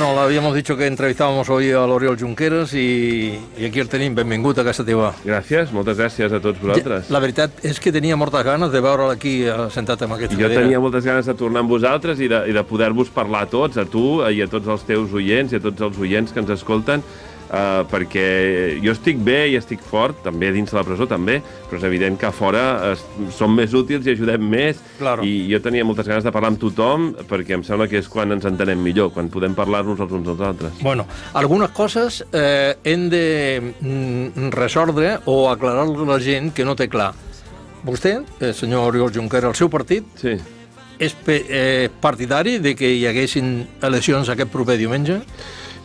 Bueno, habíamos dicho que entrevistábamos hoy a l'Oriol Junqueras i, i aquí el tenim. Benvingut a casa teva. Gràcies, moltes gràcies a tots vosaltres. la veritat és que tenia moltes ganes de veure'l aquí eh, sentat amb aquesta jo cadera. Jo tenia moltes ganes de tornar amb vosaltres i de, i de poder-vos parlar a tots, a tu i a tots els teus oients i a tots els oients que ens escolten eh, perquè jo estic bé i estic fort, també dins de la presó també, però és evident que a fora es, som més útils i ajudem més. Claro. I jo tenia moltes ganes de parlar amb tothom perquè em sembla que és quan ens entenem millor, quan podem parlar-nos els uns als altres. Bueno, algunes coses eh, hem de mm, resordre o aclarar a la gent que no té clar. Vostè, el eh, senyor Oriol Junquera, el seu partit sí. és eh, partidari de que hi haguessin eleccions aquest proper diumenge?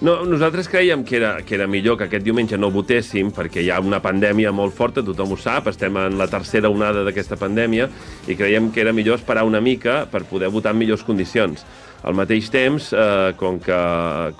No, nosaltres creiem que era, que era millor que aquest diumenge no votéssim, perquè hi ha una pandèmia molt forta, tothom ho sap, estem en la tercera onada d'aquesta pandèmia, i creiem que era millor esperar una mica per poder votar en millors condicions. Al mateix temps, eh, com, que,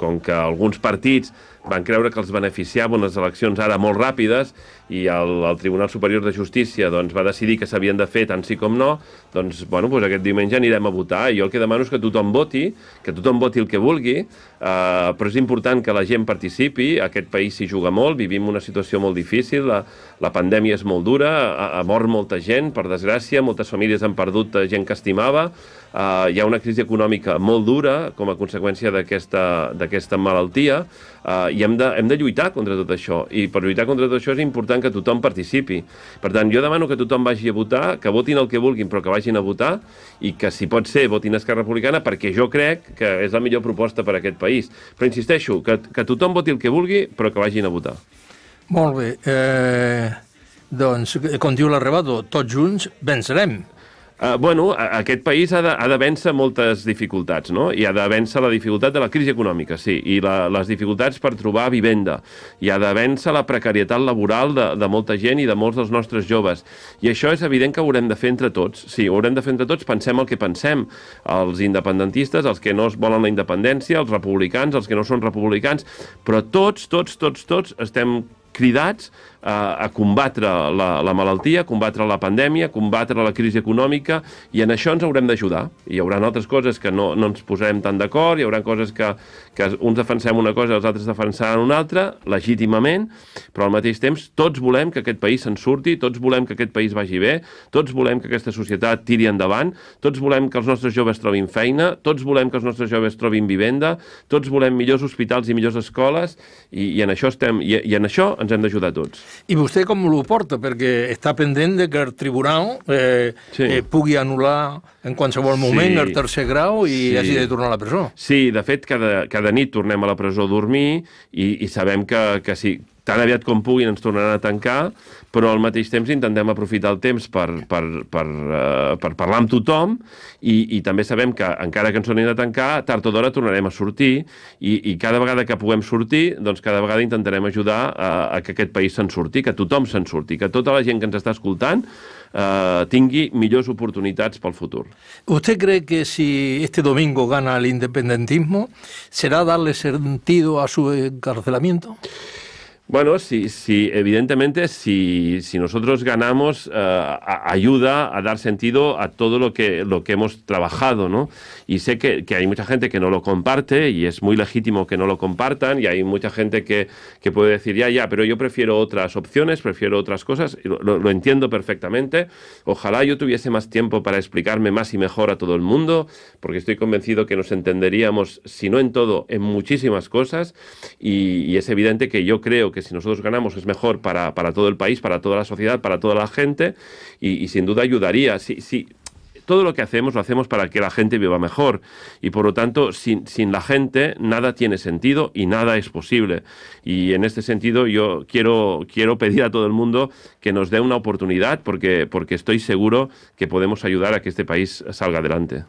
com que alguns partits van creure que els beneficiava unes eleccions ara molt ràpides i el, el Tribunal Superior de Justícia doncs, va decidir que s'havien de fer tant sí com no, doncs, bueno, doncs aquest diumenge anirem a votar. I jo el que demano és que tothom voti, que tothom voti el que vulgui, eh, però és important que la gent participi, aquest país s'hi juga molt, vivim una situació molt difícil, la, la pandèmia és molt dura, ha, ha mort molta gent, per desgràcia, moltes famílies han perdut eh, gent que estimava, eh, hi ha una crisi econòmica molt dura com a conseqüència d'aquesta malaltia eh, i hem de, hem de lluitar contra tot això. I per lluitar contra tot això és important que tothom participi. Per tant, jo demano que tothom vagi a votar, que votin el que vulguin, però que vagin a votar i que, si pot ser, votin Esquerra Republicana perquè jo crec que és la millor proposta per a aquest país. Però insisteixo, que, que tothom voti el que vulgui, però que vagin a votar. Molt bé. Eh, doncs, com diu l'arrebador, tots junts vencerem eh, bueno, aquest país ha de, ha de vèncer moltes dificultats, no? I ha de vèncer la dificultat de la crisi econòmica, sí, i la, les dificultats per trobar vivenda, i ha de vèncer la precarietat laboral de, de molta gent i de molts dels nostres joves. I això és evident que ho haurem de fer entre tots, sí, ho haurem de fer entre tots, pensem el que pensem, els independentistes, els que no es volen la independència, els republicans, els que no són republicans, però tots, tots, tots, tots estem cridats a, a combatre la, la malaltia, a combatre la pandèmia, a combatre la crisi econòmica, i en això ens haurem d'ajudar. Hi haurà altres coses que no, no ens posarem tan d'acord, hi haurà coses que, que uns defensem una cosa i els altres defensaran una altra, legítimament, però al mateix temps tots volem que aquest país se'n surti, tots volem que aquest país vagi bé, tots volem que aquesta societat tiri endavant, tots volem que els nostres joves trobin feina, tots volem que els nostres joves trobin vivenda, tots volem millors hospitals i millors escoles, i, i en això estem, i, i en això ens hem d'ajudar tots. I vostè com ho porta? Perquè està pendent de que el tribunal eh, sí. eh, pugui anul·lar en qualsevol moment sí. el tercer grau i sí. hagi de tornar a la presó. Sí, de fet, cada, cada nit tornem a la presó a dormir i, i sabem que, que, si, tan aviat com puguin ens tornaran a tancar, però al mateix temps intentem aprofitar el temps per, per, per, uh, per parlar amb tothom i, i també sabem que encara que ens tornin a tancar, tard o d'hora tornarem a sortir i, i cada vegada que puguem sortir, doncs cada vegada intentarem ajudar a, a que aquest país se'n surti, que tothom se'n surti, que tota la gent que ens està escoltant Uh, tingui millors oportunitats pel futur. ¿Usted cree que si este domingo gana el independentismo, será darle sentido a su encarcelamiento? Bueno, sí, sí evidentemente, si, nosotros ganamos, eh, ayuda a dar sentido a todo lo que, lo que hemos trabajado, ¿no? Y sé que, hay mucha gente que no lo comparte y es muy legítimo que no lo compartan y hay mucha gente que, que puede decir, ya, ya, pero yo prefiero otras opciones, prefiero otras cosas, lo, entiendo perfectamente. Ojalá yo tuviese más tiempo para explicarme más y mejor a todo el mundo, porque estoy convencido que nos entenderíamos, si no en todo, en muchísimas cosas y, y es evidente que yo creo que si nosotros ganamos es mejor para, para todo el país, para toda la sociedad, para toda la gente y, sin duda ayudaría. si todo lo que hacemos lo hacemos para que la gente viva mejor y por lo tanto sin, sin, la gente nada tiene sentido y nada es posible y en este sentido yo quiero, quiero pedir a todo el mundo que nos dé una oportunidad porque, porque estoy seguro que podemos ayudar a que este país salga adelante.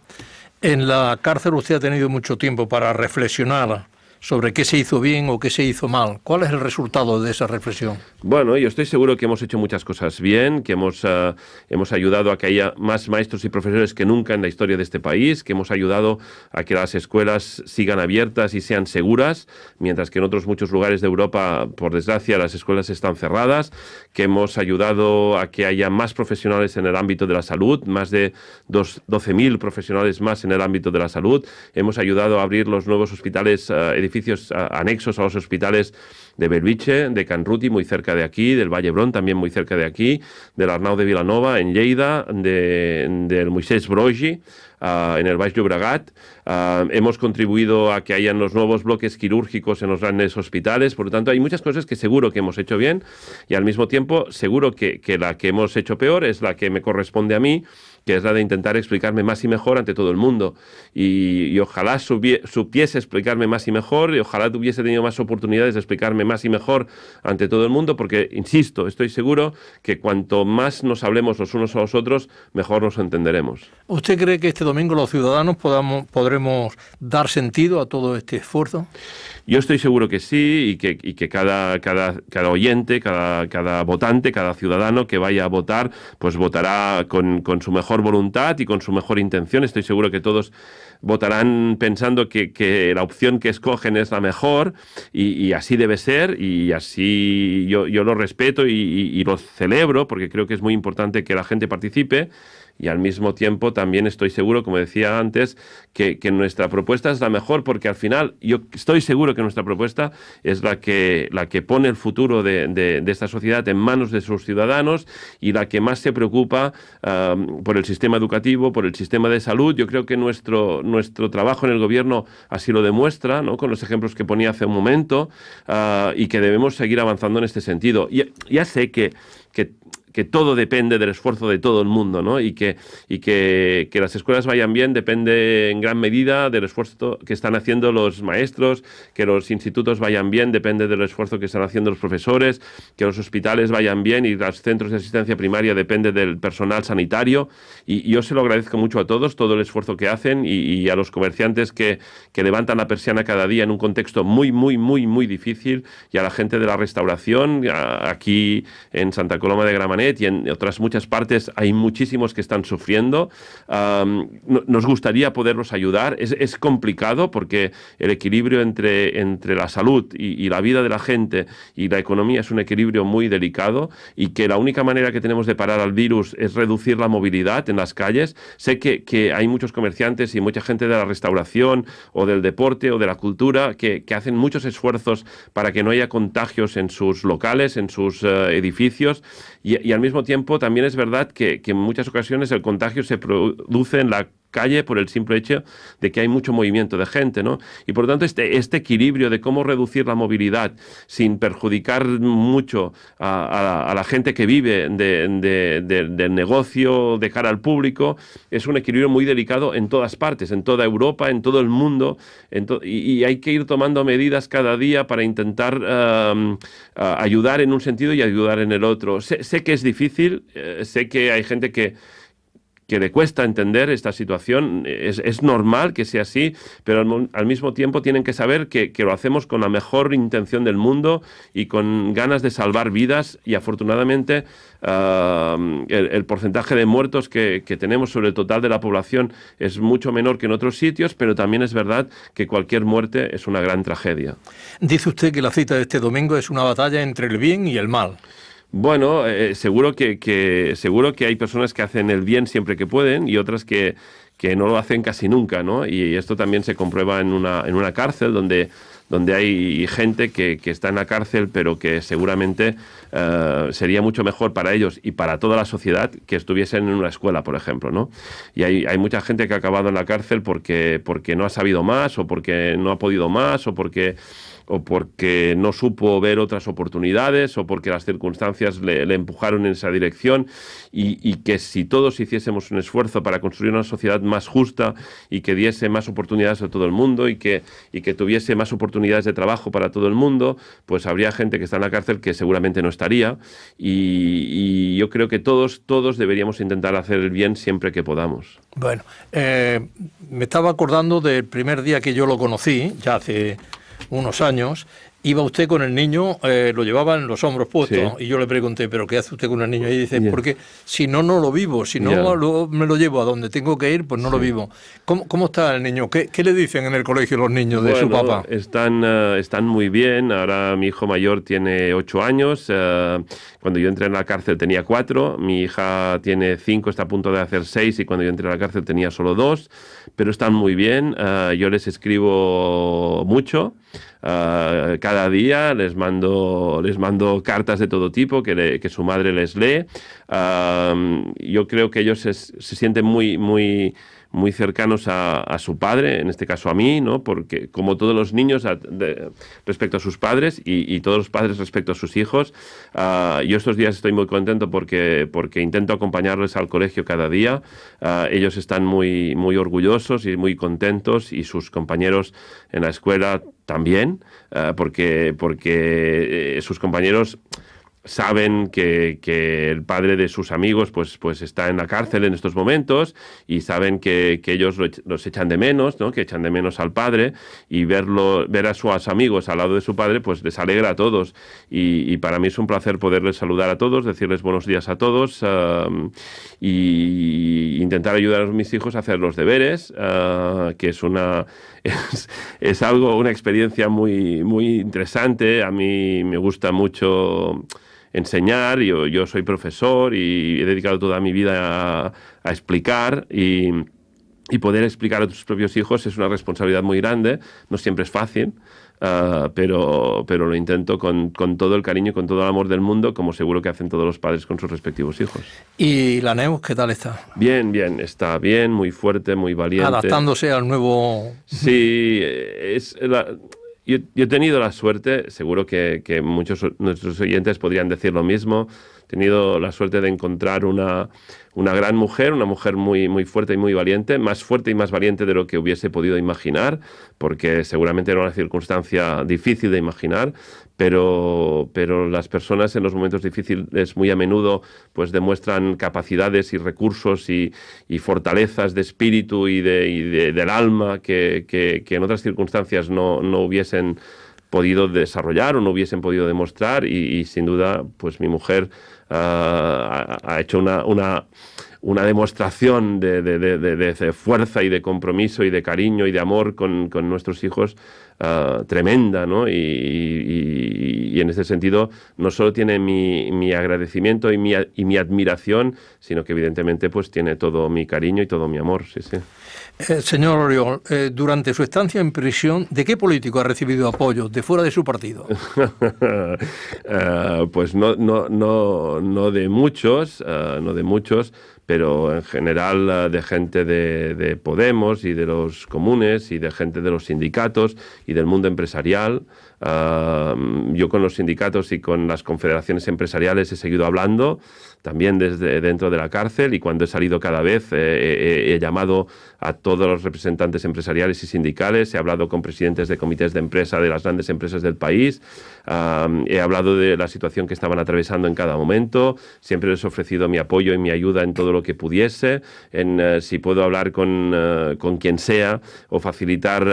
En la cárcel usted ha tenido mucho tiempo para reflexionar sobre qué se hizo bien o qué se hizo mal. ¿Cuál es el resultado de esa reflexión? Bueno, yo estoy seguro que hemos hecho muchas cosas bien, que hemos, ah, hemos ayudado a que haya más maestros y profesores que nunca en la historia de este país, que hemos ayudado a que las escuelas sigan abiertas y sean seguras, mientras que en otros muchos lugares de Europa, por desgracia, las escuelas están cerradas, que hemos ayudado a que haya más profesionales en el ámbito de la salud, más de 12.000 profesionales más en el ámbito de la salud, hemos ayudado a abrir los nuevos hospitales ah, edificios anexos a los hospitales de Belviche, de Canruti, muy cerca de aquí, del Vallebrón, también muy cerca de aquí, del Arnau de Vilanova, en Lleida, del Moisés Brogi, ah, en el Baix Llobregat. Ah, hemos contribuido a que hayan los nuevos bloques quirúrgicos en los grandes hospitales. Por lo tanto, hay muchas cosas que seguro que hemos hecho bien y al mismo tiempo seguro que, que la que hemos hecho peor es la que me corresponde a mí que es la de intentar explicarme más y mejor ante todo el mundo. Y, ojalá supiese explicarme más y mejor, y ojalá tuviese tenido más oportunidades de explicarme más y mejor ante todo el mundo, porque, insisto, estoy seguro que cuanto más nos hablemos los unos a los otros, mejor nos entenderemos. ¿Usted cree que este domingo los ciudadanos podamos, podremos dar sentido a todo este esfuerzo? Yo estoy seguro que sí y que, cada, cada, oyente, cada, votante, cada ciudadano que vaya a votar, pues votará con, su mejor voluntad y con su mejor intención. Estoy seguro que todos votarán pensando que, la opción que escogen es la mejor y, así debe ser y así yo, lo respeto y, lo celebro porque creo que es muy importante que la gente participe y al mismo tiempo también estoy seguro, como decía antes, que, nuestra propuesta es la mejor porque al final yo estoy seguro que nuestra propuesta es la que, la que pone el futuro de, esta sociedad en manos de sus ciudadanos y la que más se preocupa por el sistema educativo, por el sistema de salud. Yo creo que nuestro, nuestro trabajo en el gobierno así lo demuestra, ¿no? con los ejemplos que ponía hace un momento, ah, y que debemos seguir avanzando en este sentido. Ya, sé que, que que todo depende del esfuerzo de todo el mundo, ¿no? Y que, y que, que las escuelas vayan bien depende en gran medida del esfuerzo que están haciendo los maestros, que los institutos vayan bien depende del esfuerzo que están haciendo los profesores, que los hospitales vayan bien y los centros de asistencia primaria depende del personal sanitario. Y, yo se lo agradezco mucho a todos, todo el esfuerzo que hacen y, a los comerciantes que, que levantan la persiana cada día en un contexto muy, muy, muy, muy difícil y a la gente de la restauración, aquí en Santa Coloma de manera y en otras muchas partes hay muchísimos que están sufriendo. nos gustaría poderlos ayudar. Es, es, complicado porque el equilibrio entre, entre la salud y, la vida de la gente y la economía es un equilibrio muy delicado y que la única manera que tenemos de parar al virus es reducir la movilidad en las calles. Sé que, que hay muchos comerciantes y mucha gente de la restauración o del deporte o de la cultura que, que hacen muchos esfuerzos para que no haya contagios en sus locales, en sus eh, edificios y, y al mismo tiempo también es verdad que, que en muchas ocasiones el contagio se produce en la calle por el simple hecho de que hay mucho movimiento de gente, ¿no? Y por lo tanto, este, este equilibrio de cómo reducir la movilidad sin perjudicar mucho a, la gente que vive del negocio de cara al público, es un equilibrio muy delicado en todas partes, en toda Europa, en todo el mundo, y, hay que ir tomando medidas cada día para intentar ayudar en un sentido y ayudar en el otro. Sé, que es difícil, eh, sé que hay gente que que le cuesta entender esta situación. Es, normal que sea así, pero al, mismo tiempo tienen que saber que, lo hacemos con la mejor intención del mundo y con ganas de salvar vidas y afortunadamente ah, el, porcentaje de muertos que, que tenemos sobre el total de la población es mucho menor que en otros sitios, pero también es verdad que cualquier muerte es una gran tragedia. Dice usted que la cita de este domingo es una batalla entre el bien y el mal. Bueno, eh, eh, seguro, que, seguro que hay personas que hacen el bien siempre que pueden y otras que, no lo hacen casi nunca, ¿no? Y esto también se comprueba en una, en una cárcel donde donde hay gente que, está en la cárcel, pero que seguramente eh, sería mucho mejor para ellos y para toda la sociedad que estuviesen en una escuela, por ejemplo, ¿no? Y hay, hay mucha gente que ha acabado en la cárcel porque, porque no ha sabido más, o porque no ha podido más, o porque o porque no supo ver otras oportunidades o porque las circunstancias le, empujaron en esa dirección y, que si todos hiciésemos un esfuerzo para construir una sociedad más justa y que diese más oportunidades a todo el mundo y que, y que tuviese más oportunidades de trabajo para todo el mundo, pues habría gente que está en la cárcel que seguramente no estaría y, yo creo que todos, todos deberíamos intentar hacer el bien siempre que podamos. Bueno, eh, me estaba acordando del primer día que yo lo conocí, ya hace unos años, iba usted con el niño, eh, lo llevaban los hombros puestos. Y yo le pregunté, ¿pero qué hace usted con el niño? Y dice, porque si no, no lo vivo. Si no me lo llevo a donde tengo que ir, pues no lo vivo. ¿Cómo, está el niño? ¿Qué, le dicen en el colegio los niños de su papá? Están, eh, están muy bien. Ahora mi hijo mayor tiene ocho años. Eh, cuando yo entré en la cárcel tenía cuatro. Mi hija tiene cinco, está a punto de hacer seis. Y cuando yo entré en la cárcel tenía solo dos. Pero están muy bien. yo les escribo mucho. Ah, cada día les mando, les mando cartas de todo tipo que, su madre les lee. Ah, yo creo que ellos se, se sienten muy, muy muy cercanos a, su padre, en este caso a mí, ¿no? porque como todos los niños respecto a sus padres y, todos los padres respecto a sus hijos, ah, yo estos días estoy muy contento porque, porque intento acompañarles al colegio cada día. Ah, ellos están muy, muy orgullosos y muy contentos y sus compañeros en la escuela también, ah, porque, porque eh, sus compañeros saben que, que, el padre de sus amigos pues, pues está en la cárcel en estos momentos y saben que, ellos los echan de menos, ¿no? que echan de menos al padre y verlo, ver a sus amigos al lado de su padre pues les alegra a todos y, para mí es un placer poderles saludar a todos, decirles buenos días a todos e y intentar ayudar a mis hijos a hacer los deberes, ah, que es una... algo, una experiencia muy, muy interesante. A mí me gusta mucho enseñar, yo, yo soy profesor y he dedicado toda mi vida a, explicar y, poder explicar a tus propios hijos es una responsabilidad muy grande, no siempre es fácil. Ah, pero, pero lo intento con, todo el cariño y con todo el amor del mundo, como seguro que hacen todos los padres con sus respectivos hijos. ¿Y la Neus qué tal está? Bien, bien, está bien, muy fuerte, muy valiente. Adaptándose al nuevo... Sí, es... La, yo, he tenido la suerte, seguro que, que muchos nuestros oyentes podrían decir lo mismo, tenido la suerte de encontrar una, una gran mujer, una mujer muy, muy fuerte y muy valiente, más fuerte y más valiente de lo que hubiese podido imaginar, porque seguramente era una circunstancia difícil de imaginar, pero, pero las personas en los momentos difíciles muy a menudo pues demuestran capacidades y recursos y, fortalezas de espíritu y, del alma que, en otras circunstancias no, hubiesen podido desarrollar o no hubiesen podido demostrar y, sin duda pues mi mujer eh, ha hecho una, una una demostración de, fuerza y de compromiso y de cariño y de amor con, nuestros hijos ah, tremenda, ¿no? Y, en ese sentido no solo tiene mi, agradecimiento y mi, y mi, admiración, sino que evidentemente pues tiene todo mi cariño y todo mi amor, sí, sí. Eh, señor Oriol, eh, durante su estancia en prisión, ¿de qué político ha recibido apoyo de fuera de su partido? Eh, pues no, no, de muchos, no de muchos, pero en general eh, de gente de, de, Podemos y de los comunes y de gente de los sindicatos y del mundo empresarial yo con los sindicatos y con las confederaciones empresariales he seguido hablando, también desde dentro de la cárcel, y cuando he salido cada vez eh, eh, eh, he, llamado a todos los representantes empresariales y sindicales, he hablado con presidentes de comités de empresa de las grandes empresas del país, he hablado de la situación que estaban atravesando en cada momento, siempre les he ofrecido mi apoyo y mi ayuda en todo lo que pudiese, en si puedo hablar con, con quien sea o facilitar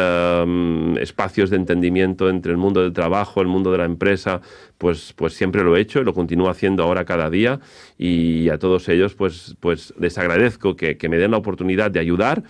espacios de entendimiento entre el mundo del trabajo, el mundo de la empresa, pues, pues, siempre lo he hecho y lo continúo haciendo ahora cada día y a todos ellos pues, pues les agradezco que, me den la oportunidad de ayudar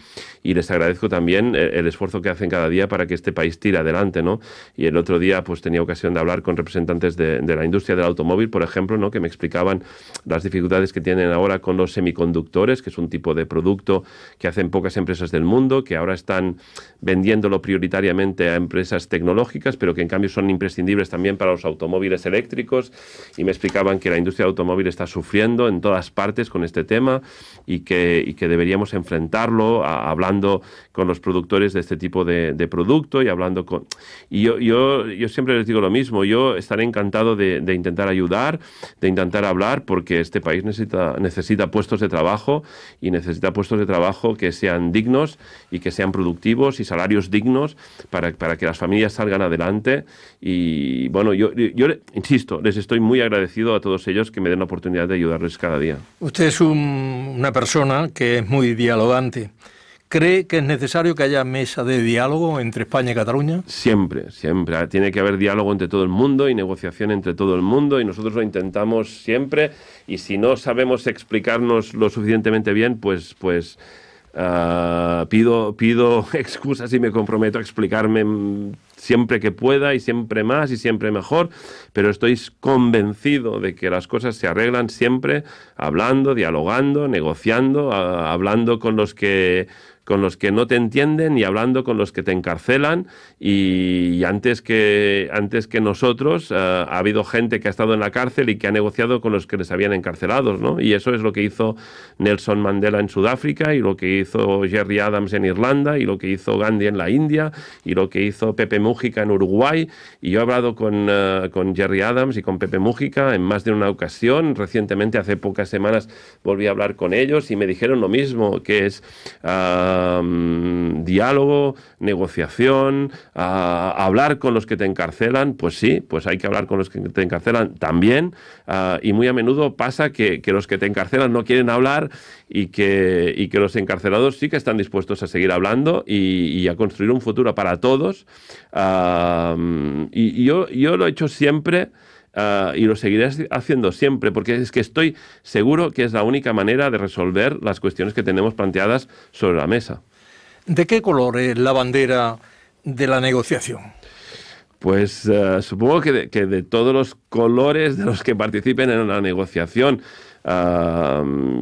y les agradezco también el, esfuerzo que hacen cada día para que este país tire adelante, ¿no? Y el otro día pues tenía ocasión de hablar con representantes de, la industria del automóvil, por ejemplo, ¿no? Que me explicaban las dificultades que tienen ahora con los semiconductores, que es un tipo de producto que hacen pocas empresas del mundo, que ahora están vendiéndolo prioritariamente a empresas tecnológicas, pero que en cambio son imprescindibles también para los automóviles eléctricos y me explicaban que la industria automóvil está sufriendo en todas partes con este tema y que, deberíamos enfrentarlo hablando con los productores de este tipo de, producto y hablando con... Y yo, yo, siempre les digo lo mismo, yo estaré encantado de, intentar ayudar, de intentar hablar, porque este país necesita, necesita puestos de trabajo y necesita puestos de trabajo que sean dignos y que sean productivos y salarios dignos para, para que las familias salgan adelante. Y bueno, yo, insisto, les estoy muy agradecido a todos ellos que me den la oportunidad de ayudarles cada día. Usted es una persona que es muy dialogante. ¿Cree que es necesario que haya mesa de diálogo entre España y Cataluña? Siempre, siempre. Ah, tiene que haber diálogo entre todo el mundo y negociación entre todo el mundo y nosotros lo intentamos siempre y si no sabemos explicarnos lo suficientemente bien, pues... pues ah, pido, pido excusas y me comprometo a explicarme siempre que pueda y siempre más y siempre mejor, pero estoy convencido de que las cosas se arreglan siempre hablando, dialogando, negociando, ah, hablando con los que con los que no te entienden y hablando con los que te encarcelan. Y, antes, que, antes que nosotros eh, ha habido gente que ha estado en la cárcel y que ha negociado con los que les habían encarcelados, ¿no? Y eso es lo que hizo Nelson Mandela en Sudáfrica y lo que hizo Jerry Adams en Irlanda y lo que hizo Gandhi en la India y lo que hizo Pepe Mújica en Uruguay. Y yo he hablado con, eh, con Jerry Adams y con Pepe Mújica en más de una ocasión. Recientemente, hace pocas semanas, volví a hablar con ellos y me dijeron lo mismo, que es... Ah, diálogo, negociación, hablar con los que te encarcelan, pues sí, pues hay que hablar con los que te encarcelan también. Ah, y muy a menudo pasa que, los que te encarcelan no quieren hablar y que, los encarcelados sí que están dispuestos a seguir hablando y, a construir un futuro para todos. y yo lo he hecho siempre. Ah, y lo seguiré haciendo siempre, porque es que estoy seguro que es la única manera de resolver las cuestiones que tenemos planteadas sobre la mesa. ¿De qué color es la bandera de la negociación? Pues ah, supongo que que de todos los colores de los que participen en la negociación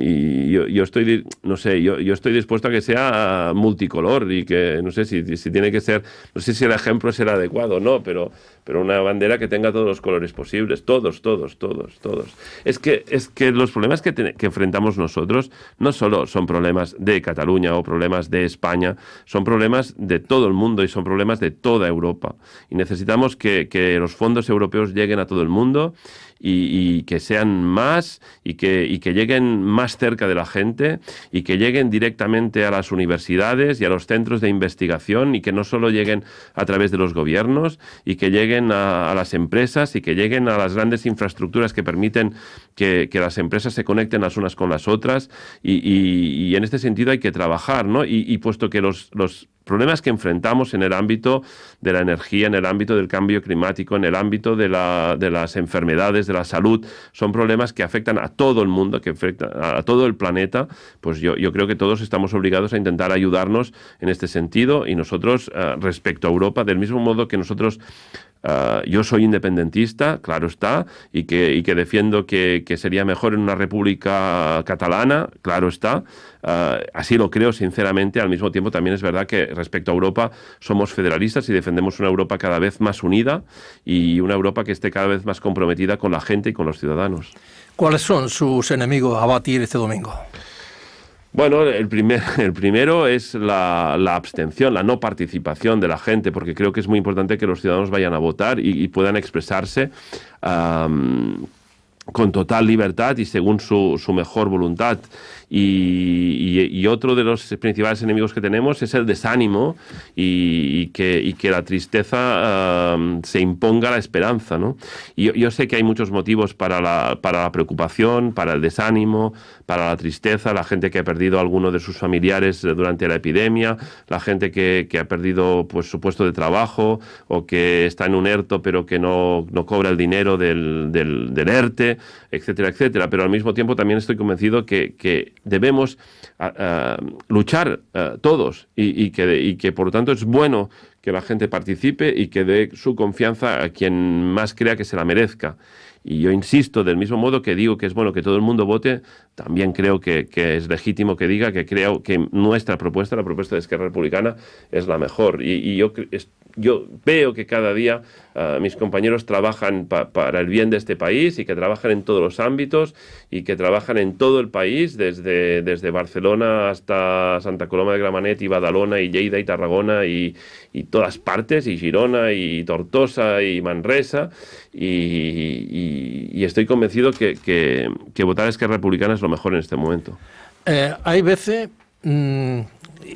y yo, estoy, no sé, yo, yo, estoy dispuesto a que sea multicolor y que, no sé si, si, tiene que ser, no sé si el ejemplo será adecuado o no, pero, pero una bandera que tenga todos los colores posibles, todos, todos, todos, todos. Es que, es que los problemas que, enfrentamos nosotros no solo son problemas de Cataluña o problemas de España, son problemas de todo el mundo y son problemas de toda Europa. Y necesitamos que, que los fondos europeos lleguen a todo el mundo y, que sean más y que, que lleguen más cerca de la gente y que lleguen directamente a las universidades y a los centros de investigación y que no solo lleguen a través de los gobiernos y que lleguen a, las empresas y que lleguen a las grandes infraestructuras que permiten que, las empresas se conecten las unas con las otras y, en este sentido hay que trabajar, ¿no? Y, puesto que los problemas que enfrentamos en el ámbito de la energía, en el ámbito del cambio climático, en el ámbito de, las enfermedades, de la salud, son problemas que afectan a todo el mundo, que afectan a todo el planeta, pues yo, creo que todos estamos obligados a intentar ayudarnos en este sentido y nosotros, eh, respecto a Europa, del mismo modo que nosotros Ah, yo soy independentista, claro está, y que, defiendo que, sería mejor en una república catalana, claro está. Ah, así lo creo, sinceramente. Al mismo tiempo, también es verdad que respecto a Europa somos federalistas y defendemos una Europa cada vez más unida y una Europa que esté cada vez más comprometida con la gente y con los ciudadanos. ¿Cuáles son sus enemigos a batir este domingo? Bueno, el, primero es la, abstención, la no participación de la gente, porque creo que es muy importante que los ciudadanos vayan a votar y, puedan expresarse. con total libertad y según su mejor voluntad. Y, otro de los principales enemigos que tenemos es el desánimo y, que, la tristeza se imponga a la esperanza. ¿no? Yo, yo, sé que hay muchos motivos para la, para la preocupación, para el desánimo, para la tristeza, la gente que ha perdido a alguno de sus familiares durante la epidemia, la gente que, ha perdido pues, su puesto de trabajo o que está en un ERTO pero que no, cobra el dinero del, ERTE, etcétera, etcétera. Pero al mismo tiempo también estoy convencido que debemos luchar todos y, que, y, que, por lo tanto es bueno que la gente participe y que dé su confianza a quien más crea que se la merezca. Y yo insisto, del mismo modo que digo que es bueno que todo el mundo vote, también creo que, es legítimo que diga que creo que nuestra propuesta, la propuesta de Esquerra Republicana, es la mejor. Y, yo yo veo que cada día ah, mis compañeros trabajan para el bien de este país y que trabajan en todos los ámbitos y que trabajan en todo el país, desde, desde Barcelona hasta Santa Coloma de Gramanet y Badalona y Lleida y Tarragona y, todas partes, y Girona y Tortosa y Manresa. Y, estoy convencido que, que, votar a Esquerra Republicana es lo mejor en este momento. Eh, hay veces... Mm,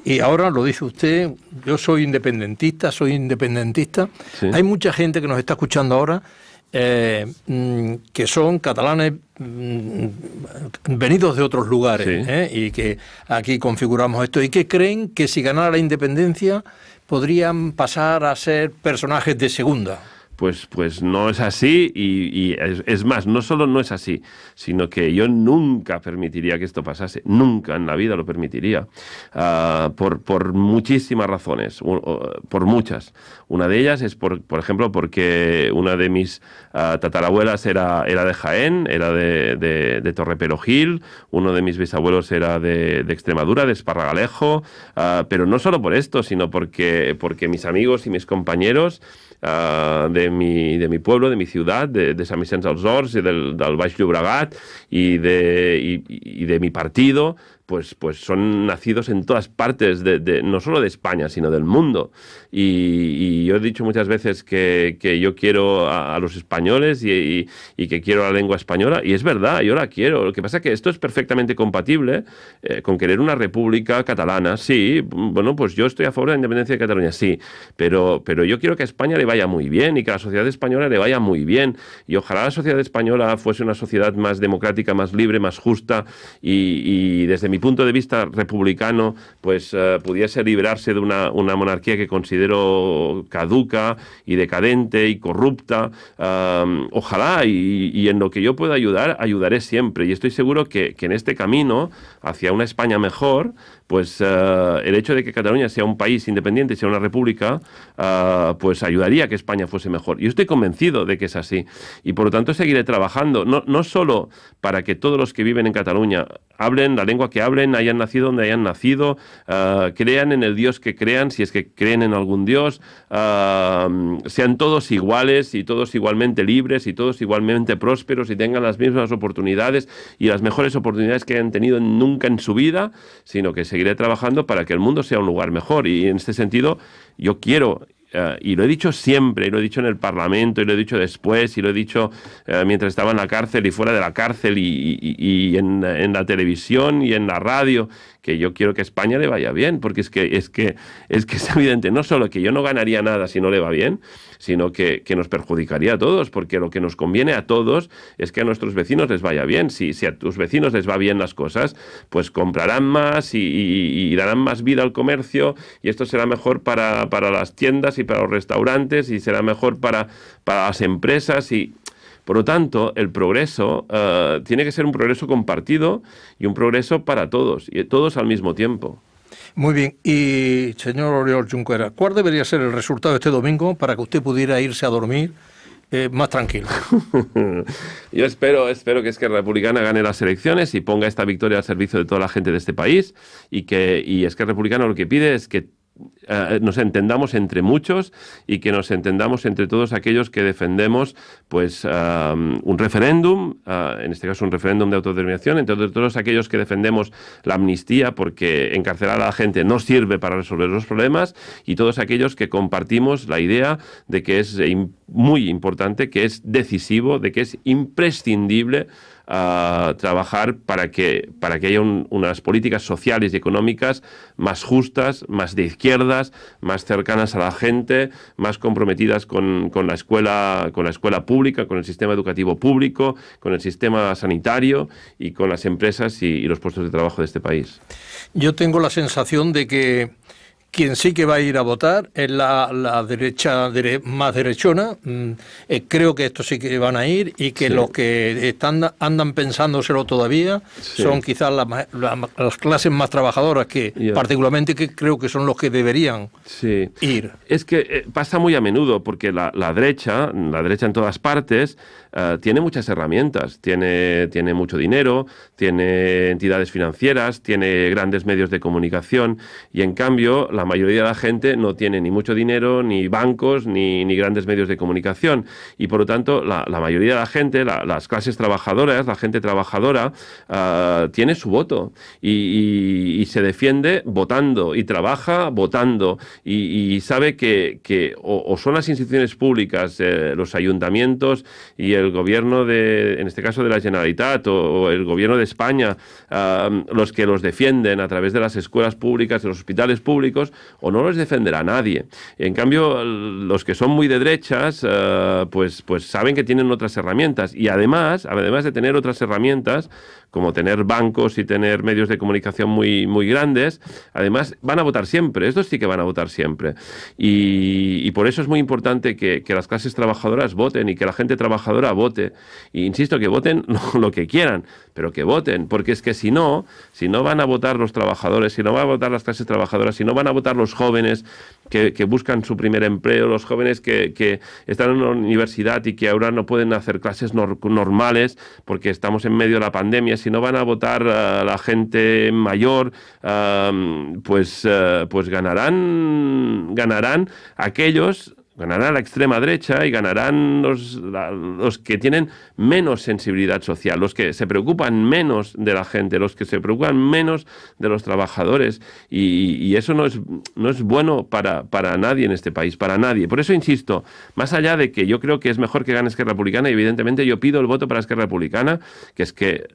y ahora lo dice usted, yo soy independentista, soy independentista. Hay mucha gente que nos está escuchando ahora eh, mm, que son catalanes mm, venidos de otros lugares ¿eh? y que aquí configuramos esto y que creen que si ganara la independencia podrían pasar a ser personajes de segunda pues, pues no es así y, es, más, no solo no es así, sino que yo nunca permitiría que esto pasase, nunca en la vida lo permitiría, ah, por, muchísimas razones, por muchas. Una de ellas es, por, por ejemplo, porque una de mis ah, tatarabuelas era, era de Jaén, era de, de, de Gil, uno de mis bisabuelos era de, Extremadura, de Esparragalejo, ah, pero no solo por esto, sino porque, porque mis amigos y mis compañeros uh, de, mi, de mi pueblo, de mi ciudad, de, de San Vicente dels Horts y del, del Baix Llobregat y de, y, y de mi partido. pues, pues son nacidos en todas partes, de, no solo de España, sino del mundo. Y, yo he dicho muchas veces que, yo quiero a, los españoles y, que quiero la lengua española, y es verdad, yo la quiero. Lo que pasa es que esto es perfectamente compatible eh, con querer una república catalana, sí, bueno, pues yo estoy a favor de la independencia de Cataluña, sí, pero, pero yo quiero que a España le vaya muy bien y que a la sociedad española le vaya muy bien. Y ojalá la sociedad española fuese una sociedad más democrática, más libre, más justa y, y desde mi punto de vista republicano, pues eh, pudiese librarse de una, monarquía que considero caduca y decadente y corrupta. ojalá y, en lo que yo pueda ayudar, ayudaré siempre. Y estoy seguro que en este camino hacia una España mejor, pues eh, el hecho de que Cataluña sea un país independiente, sea una república, eh, pues ayudaría a que España fuese mejor. Y estoy convencido de que es así. Y por lo tanto seguiré trabajando, no, no solo para que todos los que viven en Cataluña hablen la lengua que hablen, hayan nacido donde hayan nacido, eh, crean en el Dios que crean, si es que creen en algún Dios, sean todos iguales y todos igualmente libres y todos igualmente prósperos y tengan las mismas oportunidades y las mejores oportunidades que hayan tenido nunca en su vida, sino que seguiré trabajando para que el mundo sea un lugar mejor. Y en este sentido, yo quiero eh, y lo he dicho siempre, y lo he dicho en el Parlamento, y lo he dicho después, y lo he dicho eh, mientras estaba en la cárcel y fuera de la cárcel, y, en, la televisión y en la radio, que yo quiero que a España le vaya bien, porque es que es que es que evidente, no solo que yo no ganaría nada si no le va bien, sino que, nos perjudicaría a todos, porque lo que nos conviene a todos es que a nuestros vecinos les vaya bien. Si, si a tus vecinos les va bien las cosas, pues comprarán más y, darán más vida al comercio, y esto será mejor para, para las tiendas y para los restaurantes, y será mejor para, para las empresas y por lo tanto, el progreso eh, tiene que ser un progreso compartido y un progreso para todos, y todos al mismo tiempo. Muy bien, y señor Oriol Junquera, ¿cuál debería ser el resultado de este domingo para que usted pudiera irse a dormir eh, más tranquilo. Yo espero, espero que es que Republicana gane las elecciones y ponga esta victoria al servicio de toda la gente de este país y que y es que Republicana lo que pide es que eh, nos entendamos entre muchos y que nos entendamos entre todos aquellos que defendemos pues eh, un referéndum, eh, en este caso un referéndum de autodeterminación, entre todos aquellos que defendemos la amnistía porque encarcelar a la gente no sirve para resolver los problemas y todos aquellos que compartimos la idea de que es muy importante, que es decisivo, de que es imprescindible a trabajar para que, para que haya unas políticas sociales y económicas más justas, más de izquierdas, más cercanas a la gente, más comprometidas con, con la, escuela, con la escuela pública, con el sistema educativo público, con el sistema sanitario y con las empresas y los puestos de trabajo de este país. Yo tengo la sensación de que quien sí que va a ir a votar es la, la derecha más derechona. Mm, eh, creo que estos sí que van a ir y que los que están andan pensándoselo todavía son quizás las clases más trabajadoras que particularmente que creo que son los que deberían ir. Es que eh, pasa muy a menudo porque la, derecha, la derecha en todas partes, eh, tiene muchas herramientas, tiene, tiene mucho dinero, tiene entidades financieras, tiene grandes medios de comunicación y en cambio la mayoría de la gente no tiene ni mucho dinero, ni bancos, ni, grandes medios de comunicación. Y por lo tanto, la, mayoría de la gente, las clases trabajadoras, la gente trabajadora, ah, tiene su voto y, se defiende votando y trabaja votando y, sabe que, o, son las instituciones públicas, eh, los ayuntamientos y el gobierno de, en este caso de la Generalitat o, el gobierno de España, ah, los que los defienden a través de las escuelas públicas, de los hospitales públicos, o no los defenderá nadie. En cambio, los que son muy de derechas, eh, pues, pues saben que tienen otras herramientas y además, además de tener otras herramientas, como tener bancos y tener medios de comunicación muy, muy grandes, además van a votar siempre, estos sí que van a votar siempre. Y, por eso es muy importante que, las clases trabajadoras voten y que la gente trabajadora vote. E insisto, que voten lo, lo que quieran, pero que voten, porque es que si no, si no van a votar los trabajadores, si no van a votar las clases trabajadoras, si no van a votar los jóvenes, que, buscan su primer empleo, los jóvenes que, están en la universidad y que ahora no pueden hacer clases normales porque estamos en medio de la pandemia, si no van a votar la gente mayor, pues, eh, pues ganarán, ganarán aquellos ganará la extrema derecha y ganarán los, los, que tienen menos sensibilidad social, los que se preocupan menos de la gente, los que se preocupan menos de los trabajadores. Y, eso no es, no es bueno para, para, nadie en este país, para nadie. Por eso insisto, más allá de que yo creo que es mejor que gane Esquerra Republicana, y evidentemente yo pido el voto para Esquerra Republicana, que es que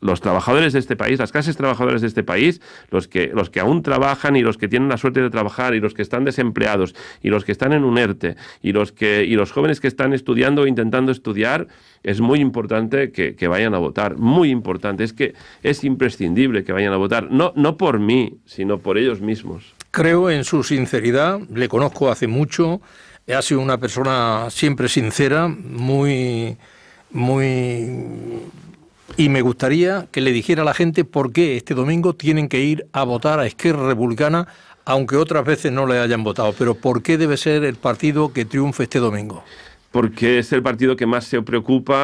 los trabajadores de este país, las clases trabajadoras de este país, los que, los que aún trabajan y los que tienen la suerte de trabajar y los que están desempleados y los que están en un ERTE, y los, que, y los jóvenes que están estudiando o e intentando estudiar, es muy importante que, vayan a votar. Muy importante. Es que es imprescindible que vayan a votar. No, no por mí, sino por ellos mismos. Creo en su sinceridad. Le conozco hace mucho. Ha sido una persona siempre sincera, muy, muy y me gustaría que le dijera a la gente por qué este domingo tienen que ir a votar a Esquerra Republicana aunque otras veces no le hayan votado. Pero ¿por qué debe ser el partido que triunfe este domingo? porque es el partido que más se preocupa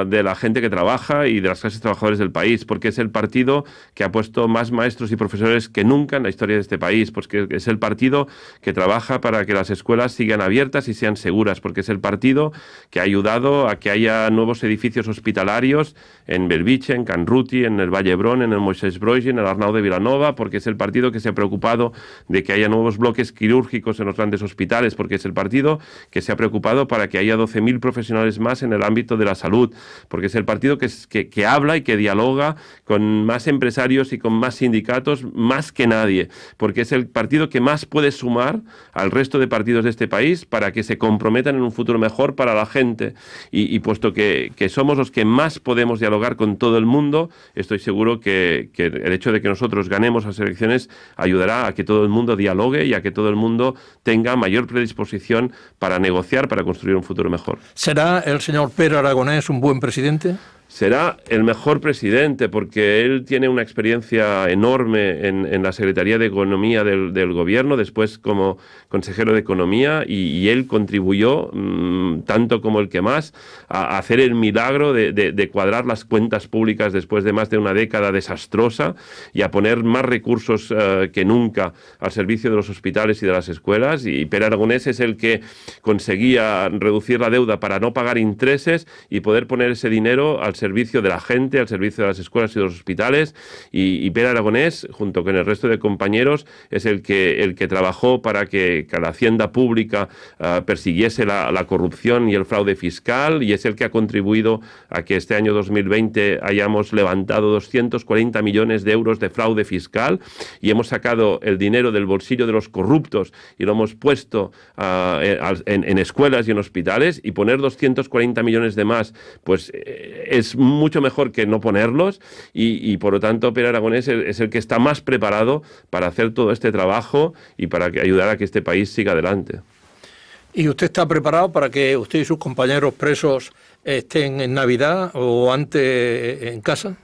ah, de la gente que trabaja y de las clases trabajadoras del país, porque es el partido que ha puesto más maestros y profesores que nunca en la historia de este país, porque es el partido que trabaja para que las escuelas sigan abiertas y sean seguras, porque es el partido que ha ayudado a que haya nuevos edificios hospitalarios en Belviche, en Canruti, en el Vallebrón, en el Moisés Brogy, en el Arnau de Vilanova, porque es el partido que se ha preocupado de que haya nuevos bloques quirúrgicos en los grandes hospitales, porque es el partido que se ha preocupado para que que haya 12.000 profesionales más en el ámbito de la salud, porque es el partido que, habla y que dialoga con más empresarios y con más sindicatos más que nadie, porque es el partido que más puede sumar al resto de partidos de este país para que se comprometan en un futuro mejor para la gente. Y, puesto que, somos los que más podemos dialogar con todo el mundo, estoy seguro que, que el hecho de que nosotros ganemos las elecciones ayudará a que todo el mundo dialogue y a que todo el mundo tenga mayor predisposición para negociar, para construir un mejor. ¿Será el señor Pedro Aragonés un buen presidente? será el mejor presidente porque él tiene una experiencia enorme en, en la Secretaría de Economía del, Gobierno, después como consejero de Economía, y, él contribuyó, mm, tanto como el que más, a, hacer el milagro de, cuadrar las cuentas públicas después de más de una década desastrosa y a poner más recursos eh, que nunca al servicio de los hospitales y de las escuelas. Y, Pérez es el que conseguía reducir la deuda para no pagar intereses y poder poner ese dinero al servicio servicio de la gente, al servicio de las escuelas y de los hospitales. Y, Aragonés, junto con el resto de compañeros, es el que, el que trabajó para que, la Hacienda Pública ah, persiguiese la, corrupción y el fraude fiscal y es el que ha contribuido a que este año 2020 hayamos levantado 240 millones de euros de fraude fiscal y hemos sacado el dinero del bolsillo de los corruptos y lo hemos puesto ah, en escuelas y en hospitales y poner 240 millones de más, pues eh, es mucho mejor que no ponerlos y, por lo tanto Pere Aragonés es, el que está más preparado para hacer todo este trabajo y para que, ayudar a que este país siga adelante. ¿Y usted está preparado para que usted y sus compañeros presos estén en Navidad o antes en casa?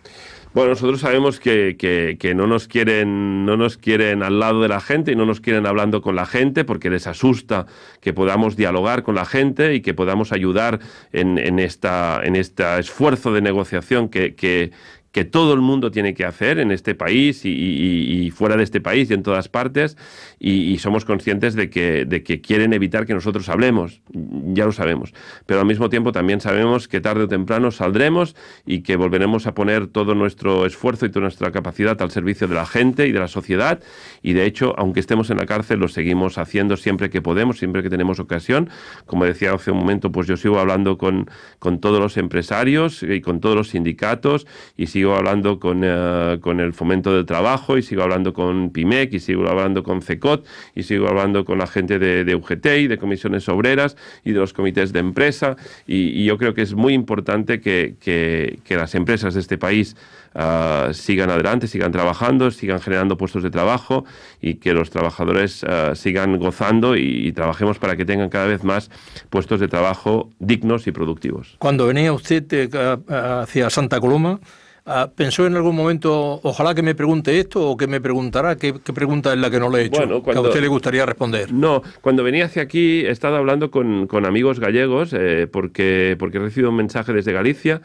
Bueno, nosotros sabemos que, no, nos quieren, no nos quieren al lado de la gente y no nos quieren hablando con la gente porque les asusta que podamos dialogar con la gente y que podamos ayudar en, en, esta, en este esfuerzo de negociación que, que que todo el mundo tiene que hacer en este país y, fuera de este país y en todas partes, y, somos conscientes de que, de que, quieren evitar que nosotros hablemos, ya lo sabemos, pero al mismo tiempo también sabemos que tarde o temprano saldremos y que volveremos a poner todo nuestro esfuerzo y toda nuestra capacidad al servicio de la gente y de la sociedad, y de hecho, aunque estemos en la cárcel, lo seguimos haciendo siempre que podemos, siempre que tenemos ocasión. Como decía hace un momento, pues yo sigo hablando con, con todos los empresarios y con todos los sindicatos y sigo sigo hablando con, eh, con el fomento del trabajo y sigo hablando con PIMEC y sigo hablando con CECOT y sigo hablando con la gente de, UGT y de comisiones obreras y de los comités de empresa y, yo creo que es muy importante que, que, las empresas de este país ah, sigan adelante, sigan trabajando, sigan generando puestos de trabajo y que los trabajadores ah, sigan gozando y, y trabajemos para que tengan cada vez más puestos de trabajo dignos y productivos. Cuando venía usted eh, hacia Santa Coloma, Ah, ¿Pensó en algún momento, ojalá que me pregunte esto o que me preguntará? ¿Qué, pregunta es la que no le he hecho? a usted le gustaría responder. No, cuando venía hacia aquí he estado hablando con, amigos gallegos eh, porque, porque he recibido un mensaje desde Galicia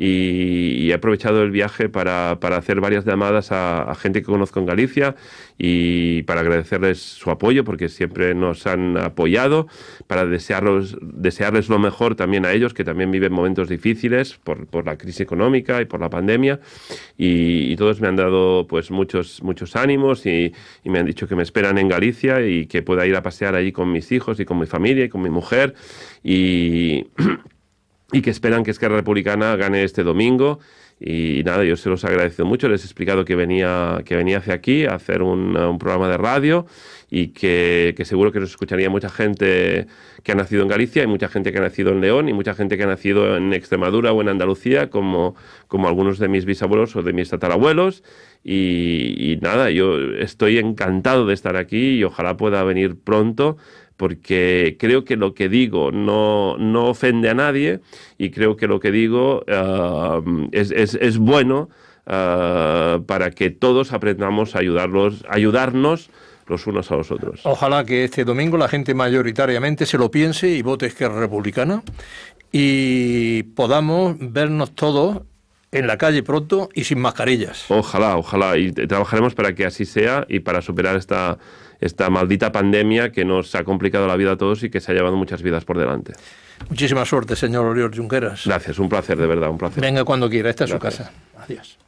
y, he aprovechado el viaje para, para hacer varias llamadas a, gente que conozco en Galicia y para agradecerles su apoyo porque siempre nos han apoyado, para desearlos, desearles lo mejor también a ellos que también viven momentos difíciles por, por la crisis económica y por la pandemia y, todos me han dado pues muchos, muchos ánimos y, y me han dicho que me esperan en Galicia y que pueda ir a pasear allí con mis hijos y con mi familia y con mi mujer y y que esperan que Esquerra Republicana gane este domingo. Y, nada, yo se los agradezco mucho, les he explicado que venía, que venía hacia aquí a hacer un, programa de radio y que, seguro que nos escucharía mucha gente que ha nacido en Galicia y mucha gente que ha nacido en León y mucha gente que ha nacido en Extremadura o en Andalucía, como, como algunos de mis bisabuelos o de mis tatarabuelos. Y, y nada, yo estoy encantado de estar aquí y ojalá pueda venir pronto porque creo que lo que digo no, no ofende a nadie y creo que lo que digo um, es, bueno uh, para que todos aprendamos a ayudarlos, ayudarnos los unos a los otros. Ojalá que este domingo la gente mayoritariamente se lo piense y vote Esquerra Republicana y podamos vernos todos en la calle pronto y sin mascarillas. Ojalá, ojalá. Y trabajaremos para que así sea y para superar esta esta maldita pandemia que nos ha complicado la vida a todos y que se ha llevado muchas vidas por delante. Muchísima suerte, señor Oriol Junqueras. Gracias, un placer, de verdad, un placer. Venga cuando quiera, esta es su casa. Adiós.